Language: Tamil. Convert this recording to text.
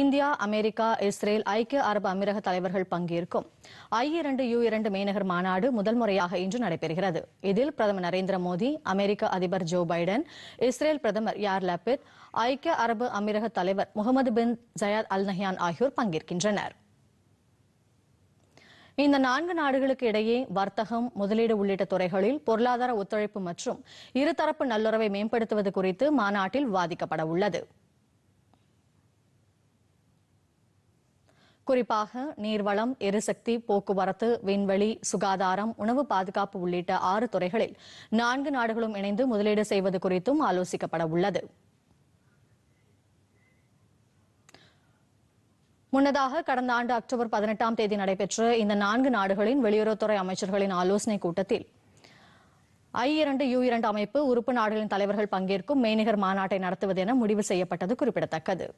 இந்தியா அமெரிக்கா இஸ்ரேல் ஐக்கிய அரபு அமீரக தலைவர்கள் பங்கேற்கும் ஐ இரண்டு யூ இரண்டு மேனகர் மாநாடு முதல் முறையாக இன்று நடைபெறுகிறது இதில் பிரதமர் நரேந்திர மோடி அமெரிக்க அதிபர் ஜோ பைடன் இஸ்ரேல் பிரதமர் யார் லாபித் ஐக்கிய அரபு அமீரக தலைவர் முகமது பின் ஜயாத் அல் நஹியான் ஆகியோர் பங்கேற்கின்றனர் இந்த நான்கு நாடுகளுக்கு இடையே வர்த்தகம் முதலீடு உள்ளிட்ட துறைகளில் பொருளாதார ஒத்துழைப்பு மற்றும் இருதரப்பு நல்லுறவை மேம்படுத்துவது குறித்து மாநாட்டில் விவாதிக்கப்பட உள்ளது குறிப்பாக நீர்வளம் எரிசக்தி போக்குவரத்து விண்வெளி சுகாதாரம் உணவு பாதுகாப்பு உள்ளிட்ட ஆறு துறைகளில் நான்கு நாடுகளும் இணைந்து முதலீடு செய்வது குறித்தும் ஆலோசிக்கப்பட உள்ளது முன்னதாக கடந்த ஆண்டு அக்டோபர் பதினெட்டாம் தேதி நடைபெற்ற இந்த நான்கு நாடுகளின் வெளியுறவுத்துறை அமைச்சர்களின் ஆலோசனைக் கூட்டத்தில் ஐ இரண்டு யூ இரண்டு அமைப்பு உறுப்பு நாடுகளின் தலைவர்கள் பங்கேற்கும் மெய்நிகர் மாநாட்டை நடத்துவது என முடிவு செய்யப்பட்டது குறிப்பிடத்தக்கது